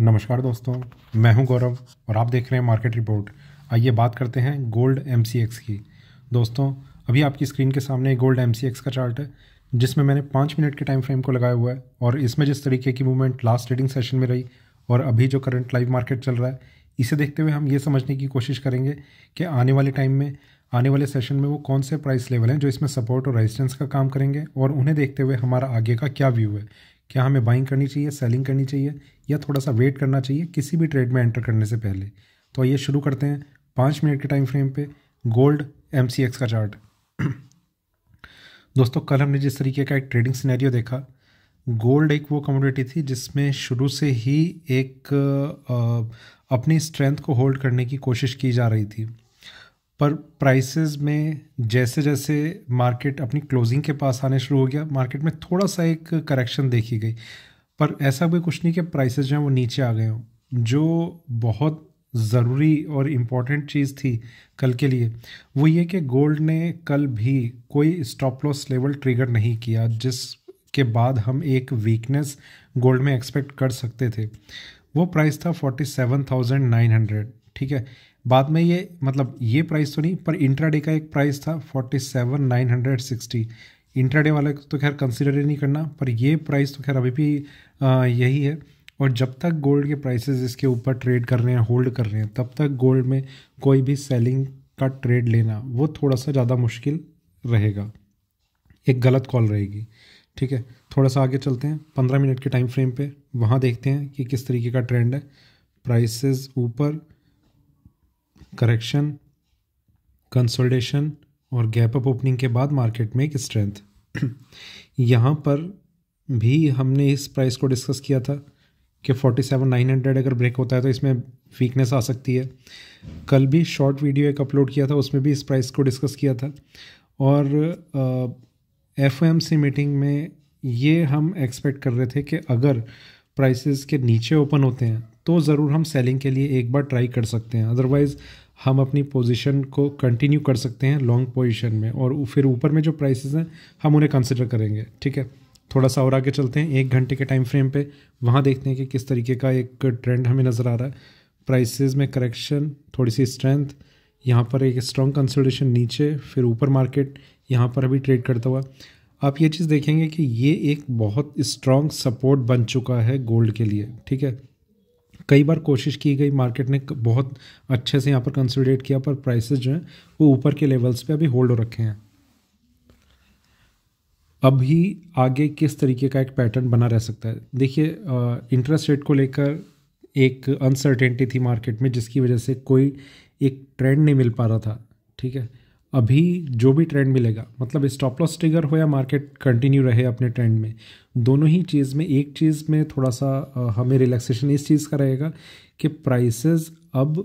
नमस्कार दोस्तों मैं हूं गौरव और आप देख रहे हैं मार्केट रिपोर्ट आइए बात करते हैं गोल्ड एम की दोस्तों अभी आपकी स्क्रीन के सामने गोल्ड एम का चार्ट है जिसमें मैंने पाँच मिनट के टाइम फ्रेम को लगाया हुआ है और इसमें जिस तरीके की मूवमेंट लास्ट ट्रेडिंग सेशन में रही और अभी जो करंट लाइव मार्केट चल रहा है इसे देखते हुए हम ये समझने की कोशिश करेंगे कि आने वाले टाइम में आने वाले सेशन में वो कौन से प्राइस लेवल हैं जो इसमें सपोर्ट और रेजिस्टेंस का काम करेंगे और उन्हें देखते हुए हमारा आगे का क्या व्यू है क्या हमें बाइंग करनी चाहिए सेलिंग करनी चाहिए या थोड़ा सा वेट करना चाहिए किसी भी ट्रेड में एंटर करने से पहले तो आइए शुरू करते हैं पाँच मिनट के टाइम फ्रेम पे गोल्ड एम का चार्ट दोस्तों कल हमने जिस तरीके का एक ट्रेडिंग सिनेरियो देखा गोल्ड एक वो कमोडिटी थी जिसमें शुरू से ही एक आ, अपनी स्ट्रेंथ को होल्ड करने की कोशिश की जा रही थी पर प्राइसेस में जैसे जैसे मार्केट अपनी क्लोजिंग के पास आने शुरू हो गया मार्केट में थोड़ा सा एक करेक्शन देखी गई पर ऐसा कोई कुछ नहीं कि प्राइसेस जो हैं वो नीचे आ गए हों जो बहुत ज़रूरी और इम्पॉर्टेंट चीज़ थी कल के लिए वो ये कि गोल्ड ने कल भी कोई स्टॉप लॉस लेवल ट्रिगर नहीं किया जिसके बाद हम एक वीकनेस गोल्ड में एक्सपेक्ट कर सकते थे वो प्राइस था forty seven thousand nine hundred ठीक है बाद में ये मतलब ये प्राइस तो नहीं पर इंट्राडे का एक प्राइस था forty seven nine hundred sixty intraday वाले तो खैर कंसिडर ही नहीं करना पर ये प्राइस तो खैर अभी भी आ, यही है और जब तक गोल्ड के प्राइसेस इसके ऊपर ट्रेड कर रहे हैं होल्ड कर रहे हैं तब तक गोल्ड में कोई भी सेलिंग का ट्रेड लेना वो थोड़ा सा ज़्यादा मुश्किल रहेगा एक गलत कॉल रहेगी ठीक है थोड़ा सा आगे चलते हैं पंद्रह मिनट के टाइम फ्रेम पे वहाँ देखते हैं कि किस तरीके का ट्रेंड है प्राइसेस ऊपर करेक्शन कंसोलिडेशन और गैप अप ओपनिंग के बाद मार्केट में एक स्ट्रेंथ यहाँ पर भी हमने इस प्राइस को डिस्कस किया था कि फोर्टी सेवन नाइन हंड्रेड अगर ब्रेक होता है तो इसमें वीकनेस आ सकती है कल भी शॉर्ट वीडियो एक अपलोड किया था उसमें भी इस प्राइस को डिस्कस किया था और F O M C meeting में ये हम एक्सपेक्ट कर रहे थे कि अगर प्राइसेस के नीचे ओपन होते हैं तो ज़रूर हम सेलिंग के लिए एक बार ट्राई कर सकते हैं अदरवाइज़ हम अपनी पोजीशन को कंटिन्यू कर सकते हैं लॉन्ग पोजीशन में और फिर ऊपर में जो प्राइसेस हैं हम उन्हें कंसिडर करेंगे ठीक है थोड़ा सा और आगे चलते हैं एक घंटे के टाइम फ्रेम पे वहाँ देखते हैं कि किस तरीके का एक ट्रेंड हमें नज़र आ रहा है प्राइसेस में करेक्शन थोड़ी सी स्ट्रेंथ यहाँ पर एक स्ट्रॉन्ग कंसल्टेशन नीचे फिर ऊपर मार्केट यहाँ पर अभी ट्रेड करता हुआ आप ये चीज़ देखेंगे कि ये एक बहुत स्ट्रॉन्ग सपोर्ट बन चुका है गोल्ड के लिए ठीक है कई बार कोशिश की गई मार्केट ने बहुत अच्छे से यहाँ पर कंसोलिडेट किया पर प्राइसेस जो हैं वो ऊपर के लेवल्स पे अभी होल्ड हो रखे हैं अभी आगे किस तरीके का एक पैटर्न बना रह सकता है देखिए इंटरेस्ट रेट को लेकर एक अनसर्टेनिटी थी मार्केट में जिसकी वजह से कोई एक ट्रेंड नहीं मिल पा रहा था ठीक है अभी जो भी ट्रेंड मिलेगा मतलब स्टॉप लॉस ट्रिगर हो या मार्केट कंटिन्यू रहे अपने ट्रेंड में दोनों ही चीज़ में एक चीज़ में थोड़ा सा हमें रिलैक्सेशन इस चीज़ का रहेगा कि प्राइसेस अब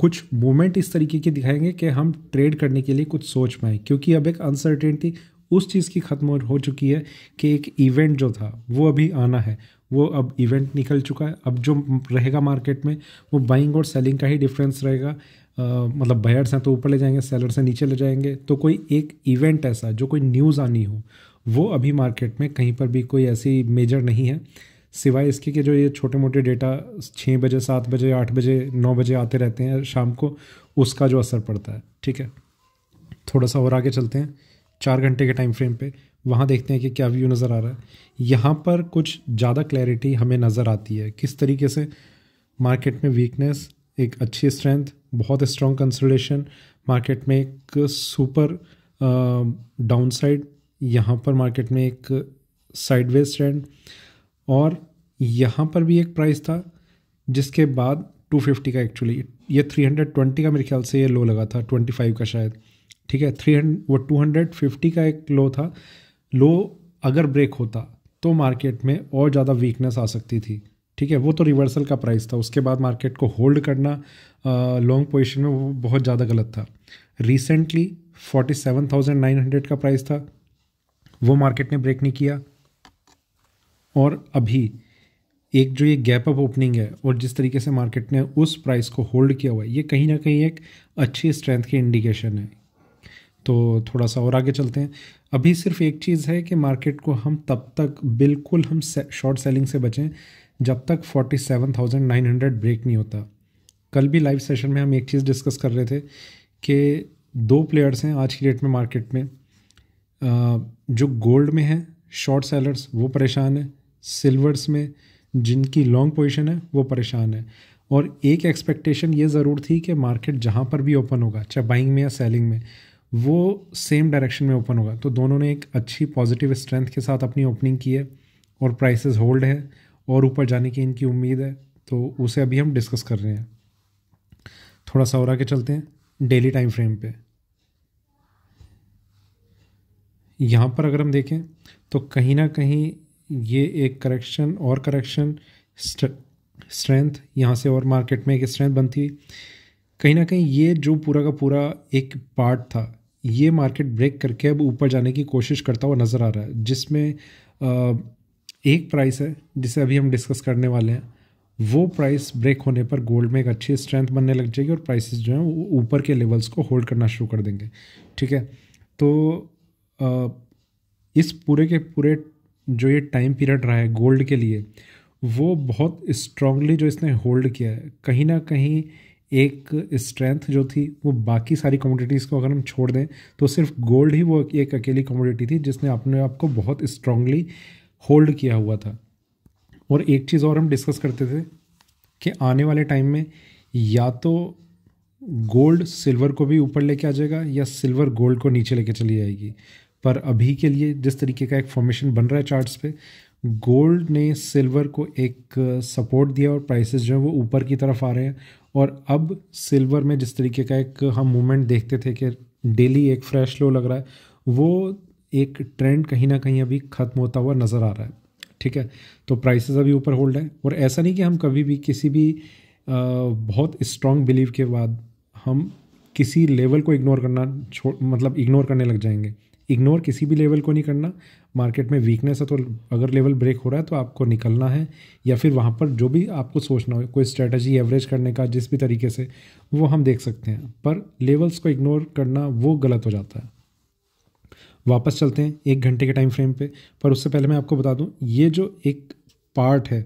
कुछ मूवमेंट इस तरीके की दिखाएंगे कि हम ट्रेड करने के लिए कुछ सोच पाएँ क्योंकि अब एक अनसर्टेनिटी उस चीज़ की ख़त्म हो चुकी है कि एक इवेंट जो था वो अभी आना है वो अब इवेंट निकल चुका है अब जो रहेगा मार्केट में वो बाइंग और सेलिंग का ही डिफरेंस रहेगा मतलब बायर्स हैं तो ऊपर ले जाएंगे सेलर्स हैं नीचे ले जाएंगे तो कोई एक इवेंट ऐसा जो कोई न्यूज़ आनी हो वो अभी मार्केट में कहीं पर भी कोई ऐसी मेजर नहीं है सिवाय इसके कि जो ये छोटे मोटे डेटा छः बजे सात बजे आठ बजे नौ बजे आते रहते हैं शाम को उसका जो असर पड़ता है ठीक है थोड़ा सा और आगे चलते हैं चार घंटे के टाइम फ्रेम पे वहाँ देखते हैं कि क्या व्यू नज़र आ रहा है यहाँ पर कुछ ज़्यादा क्लैरिटी हमें नज़र आती है किस तरीके से मार्केट में वीकनेस एक अच्छी स्ट्रेंथ बहुत स्ट्रॉन्ग कंसल्टेशन मार्केट में एक सुपर डाउन साइड यहाँ पर मार्केट में एक साइडवेज ट्रेंड और यहाँ पर भी एक प्राइस था जिसके बाद 250 का एक्चुअली ये 320 का मेरे ख्याल से ये लो लगा था 25 का शायद ठीक है 300 वो 250 का एक लो था लो अगर ब्रेक होता तो मार्केट में और ज़्यादा वीकनेस आ सकती थी ठीक है वो तो रिवर्सल का प्राइस था उसके बाद मार्केट को होल्ड करना लॉन्ग पोजिशन में वो बहुत ज़्यादा गलत था recently forty seven thousand nine hundred का प्राइस था वो मार्केट ने ब्रेक नहीं किया और अभी एक जो ये गैप अप ओपनिंग है और जिस तरीके से मार्केट ने उस प्राइस को होल्ड किया हुआ है ये कहीं ना कहीं एक अच्छी स्ट्रेंथ की इंडिकेशन है तो थोड़ा सा और आगे चलते हैं अभी सिर्फ एक चीज़ है कि मार्केट को हम तब तक बिल्कुल हम शॉर्ट सेलिंग से बचें जब तक 47,900 ब्रेक नहीं होता कल भी लाइव सेशन में हम एक चीज़ डिस्कस कर रहे थे कि दो प्लेयर्स हैं आज की डेट में मार्केट में जो गोल्ड में हैं शॉर्ट सेलर्स वो परेशान हैं सिल्वर्स में जिनकी लॉन्ग पोजीशन है वो परेशान है और एक एक्सपेक्टेशन ये ज़रूर थी कि मार्केट जहाँ पर भी ओपन होगा चाहे बाइंग में या सेलिंग में वो सेम डायरेक्शन में ओपन होगा तो दोनों ने एक अच्छी पॉजिटिव स्ट्रेंथ के साथ अपनी ओपनिंग की है और प्राइसेस होल्ड है और ऊपर जाने की इनकी उम्मीद है तो उसे अभी हम डिस्कस कर रहे हैं थोड़ा सा और आगे चलते हैं डेली टाइम फ्रेम पे यहाँ पर अगर हम देखें तो कहीं ना कहीं ये एक करेक्शन और करेक्शन स्ट्रेंथ यहाँ से और मार्केट में एक स्ट्रेंथ बनती कहीं ना कहीं ये जो पूरा का पूरा एक पार्ट था ये मार्केट ब्रेक करके अब ऊपर जाने की कोशिश करता हुआ नज़र आ रहा है जिसमें एक प्राइस है जिसे अभी हम डिस्कस करने वाले हैं वो प्राइस ब्रेक होने पर गोल्ड में एक अच्छी स्ट्रेंथ बनने लग जाएगी और प्राइसेस जो हैं वो ऊपर के लेवल्स को होल्ड करना शुरू कर देंगे ठीक है तो आ, इस पूरे के पूरे जो ये टाइम पीरियड रहा है गोल्ड के लिए वो बहुत स्ट्रांगली जो इसने होल्ड किया है कहीं ना कहीं एक स्ट्रेंथ जो थी वो बाकी सारी कमोडिटीज़ को अगर हम छोड़ दें तो सिर्फ गोल्ड ही वो एक अकेली कमोडिटी थी जिसने अपने आप को बहुत स्ट्रांगली होल्ड किया हुआ था और एक चीज़ और हम डिस्कस करते थे कि आने वाले टाइम में या तो गोल्ड सिल्वर को भी ऊपर लेके आ जाएगा या सिल्वर गोल्ड को नीचे लेके चली जाएगी पर अभी के लिए जिस तरीके का एक फॉर्मेशन बन रहा है चार्ट्स पे गोल्ड ने सिल्वर को एक सपोर्ट दिया और प्राइसेस जो है वो ऊपर की तरफ आ रहे हैं और अब सिल्वर में जिस तरीके का एक हम मूवमेंट देखते थे कि डेली एक फ्रेश लो लग रहा है वो एक ट्रेंड कहीं ना कहीं अभी ख़त्म होता हुआ नज़र आ रहा है ठीक है तो प्राइसेस अभी ऊपर होल्ड है और ऐसा नहीं कि हम कभी भी किसी भी आ, बहुत स्ट्रॉन्ग बिलीव के बाद हम किसी लेवल को इग्नोर करना छोड़ मतलब इग्नोर करने लग जाएंगे इग्नोर किसी भी लेवल को नहीं करना मार्केट में वीकनेस है तो अगर लेवल ब्रेक हो रहा है तो आपको निकलना है या फिर वहाँ पर जो भी आपको सोचना हो कोई स्ट्रेटजी एवरेज करने का जिस भी तरीके से वो हम देख सकते हैं पर लेवल्स को इग्नोर करना वो गलत हो जाता है वापस चलते हैं एक घंटे के टाइम फ्रेम पे पर उससे पहले मैं आपको बता दूं ये जो एक पार्ट है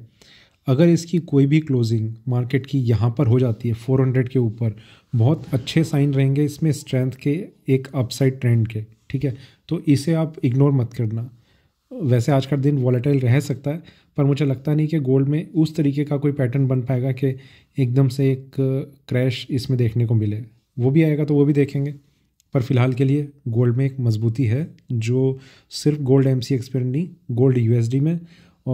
अगर इसकी कोई भी क्लोजिंग मार्केट की यहाँ पर हो जाती है 400 के ऊपर बहुत अच्छे साइन रहेंगे इसमें स्ट्रेंथ के एक अपसाइड ट्रेंड के ठीक है तो इसे आप इग्नोर मत करना वैसे आज का दिन वॉलेटाइल रह सकता है पर मुझे लगता नहीं कि गोल्ड में उस तरीके का कोई पैटर्न बन पाएगा कि एकदम से एक क्रैश इसमें देखने को मिले वो भी आएगा तो वो भी देखेंगे पर फिलहाल के लिए गोल्ड में एक मजबूती है जो सिर्फ गोल्ड एम सी एक्स पर नहीं गोल्ड यू में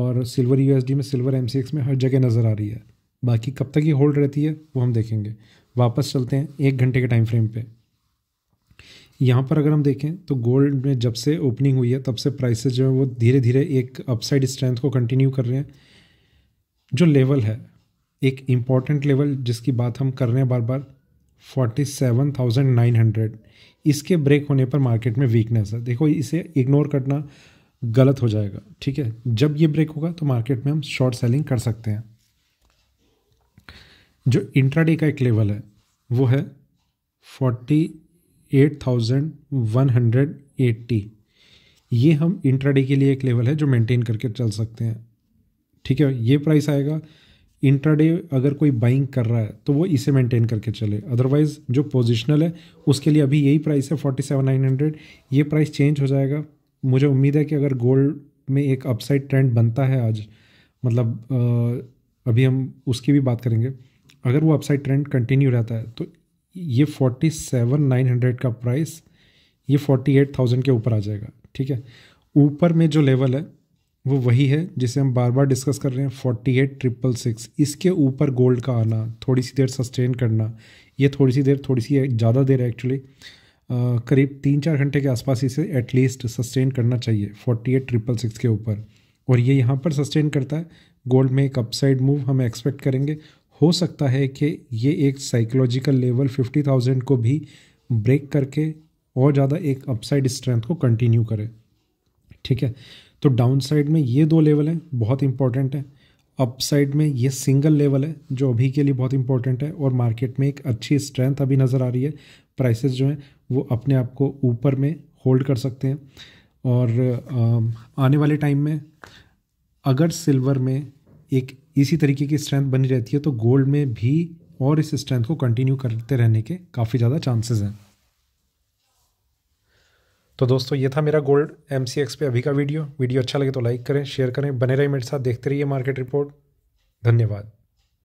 और सिल्वर यू में सिल्वर एम सी एक्स में हर जगह नज़र आ रही है बाकी कब तक ये होल्ड रहती है वो हम देखेंगे वापस चलते हैं एक घंटे के टाइम फ्रेम पे यहाँ पर अगर हम देखें तो गोल्ड में जब से ओपनिंग हुई है तब से प्राइसेस जो है वो धीरे धीरे एक अपसाइड स्ट्रेंथ को कंटिन्यू कर रहे हैं जो लेवल है एक इम्पॉर्टेंट लेवल जिसकी बात हम कर रहे हैं बार बार forty seven thousand nine hundred इसके ब्रेक होने पर मार्केट में वीकनेस है देखो इसे इग्नोर करना गलत हो जाएगा ठीक है जब ये ब्रेक होगा तो मार्केट में हम शॉर्ट सेलिंग कर सकते हैं जो इंट्राडे का एक लेवल है वो है forty eight thousand one hundred eighty ये हम इंट्राडे के लिए एक लेवल है जो मेंटेन करके चल सकते हैं ठीक है ये प्राइस आएगा इंट्राडे अगर कोई बाइंग कर रहा है तो वो इसे मेंटेन करके चले अदरवाइज जो पोजिशनल है उसके लिए अभी यही प्राइस है फोर्टी सेवन नाइन हंड्रेड ये प्राइस चेंज हो जाएगा मुझे उम्मीद है कि अगर गोल्ड में एक अपसाइड ट्रेंड बनता है आज मतलब अभी हम उसकी भी बात करेंगे अगर वो अपसाइड ट्रेंड कंटिन्यू रहता है तो ये फोर्टी सेवन नाइन हंड्रेड का प्राइस ये फोर्टी एट थाउजेंड के ऊपर आ जाएगा ठीक है ऊपर में जो लेवल है वो वही है जिसे हम बार बार डिस्कस कर रहे हैं फोर्टी एट ट्रिपल सिक्स इसके ऊपर गोल्ड का आना थोड़ी सी देर सस्टेन करना ये थोड़ी सी देर थोड़ी सी ज़्यादा देर एक्चुअली करीब तीन चार घंटे के आसपास इसे एटलीस्ट सस्टेन करना चाहिए फोर्टी एट ट्रिपल सिक्स के ऊपर और ये यहाँ पर सस्टेन करता है गोल्ड में एक अपसाइड मूव हम एक्सपेक्ट करेंगे हो सकता है कि ये एक साइकोलॉजिकल लेवल फिफ्टी थाउजेंड को भी ब्रेक करके और ज़्यादा एक अपसाइड स्ट्रेंथ को कंटिन्यू करे ठीक है तो डाउन साइड में ये दो लेवल हैं बहुत इंपॉर्टेंट हैं अप साइड में ये सिंगल लेवल है जो अभी के लिए बहुत इंपॉर्टेंट है और मार्केट में एक अच्छी स्ट्रेंथ अभी नज़र आ रही है प्राइसेस जो हैं वो अपने आप को ऊपर में होल्ड कर सकते हैं और आने वाले टाइम में अगर सिल्वर में एक इसी तरीके की स्ट्रेंथ बनी रहती है तो गोल्ड में भी और इस स्ट्रेंथ को कंटिन्यू करते रहने के काफ़ी ज़्यादा चांसेस हैं तो दोस्तों ये था मेरा गोल्ड एम सी एक्स पे अभी का वीडियो वीडियो अच्छा लगे तो लाइक करें शेयर करें बने रहे मेरे साथ देखते रहिए मार्केट रिपोर्ट धन्यवाद